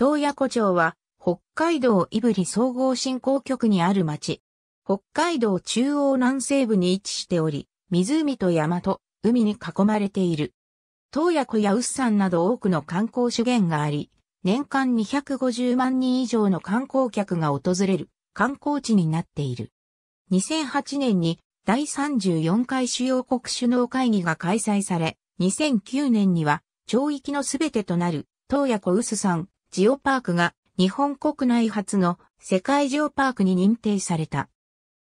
洞爺湖町は、北海道胆振総合振興局にある町。北海道中央南西部に位置しており、湖と山と海に囲まれている。洞爺湖や臼山など多くの観光資源があり、年間250万人以上の観光客が訪れる観光地になっている。2008年に第34回主要国首脳会議が開催され、2009年には、町域のすべてとなる、洞爺湖臼山、ジオパークが日本国内初の世界ジオパークに認定された。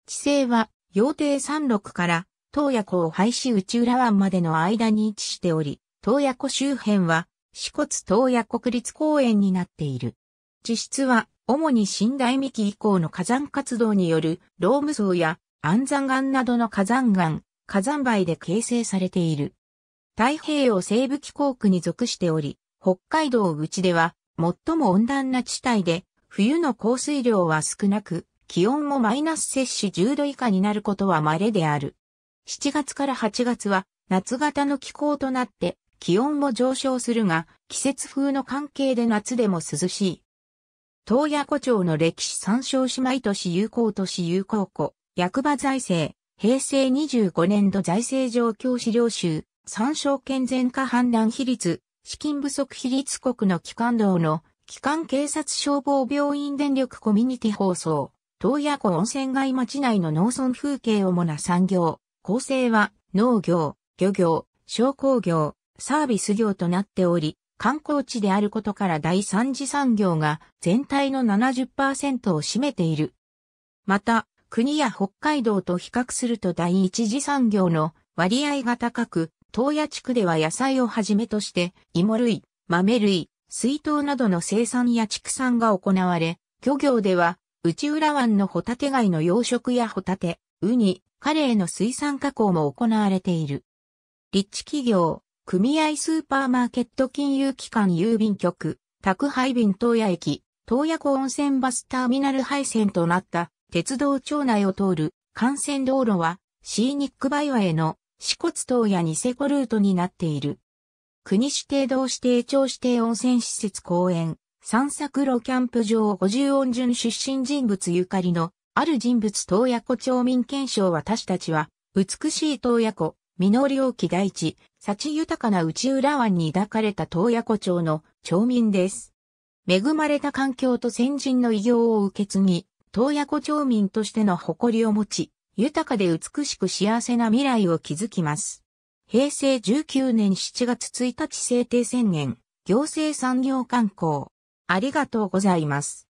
地勢は、洋帝山麓から東野湖を廃止内浦湾までの間に位置しており、東野湖周辺は、四骨東野国立公園になっている。地質は、主に新大未期以降の火山活動による、ローム層や安山岩などの火山岩、火山灰で形成されている。太平洋西部気候区に属しており、北海道内では最も温暖な地帯で、冬の降水量は少なく、気温もマイナス摂氏10度以下になることは稀である。7月から8月は夏型の気候となって気温も上昇するが季節風の関係で夏でも涼しい。東野古町の歴史参照姉妹都市有効都市有効庫、役場財政、平成25年度財政状況資料集、参照健全化判断比率、資金不足比率国の機関道の機関警察消防病院電力コミュニティ放送、東野湖温泉街町内の農村風景主な産業、構成は農業、漁業、商工業、サービス業となっており、観光地であることから第三次産業が全体の70%を占めている。また、国や北海道と比較すると第一次産業の割合が高く、東野地区では野菜をはじめとして、芋類、豆類、水筒などの生産や畜産が行われ、漁業では、内浦湾のホタテ貝の養殖やホタテ、ウニ、カレイの水産加工も行われている。立地企業、組合スーパーマーケット金融機関郵便局、宅配便東野駅、東野湖温泉バスターミナル配線となった鉄道町内を通る幹線道路はシーニックバイワへの四骨島やニセコルートになっている。国指定道指定町指定温泉施設公園、散策路キャンプ場五十音順出身人物ゆかりの、ある人物東爺湖町民憲章私たちは、美しい東爺湖、実り多き大地、幸豊かな内浦湾に抱かれた東爺湖町の町民です。恵まれた環境と先人の偉業を受け継ぎ、東爺湖町民としての誇りを持ち、豊かで美しく幸せな未来を築きます。平成19年7月1日制定宣言、行政産業観光。ありがとうございます。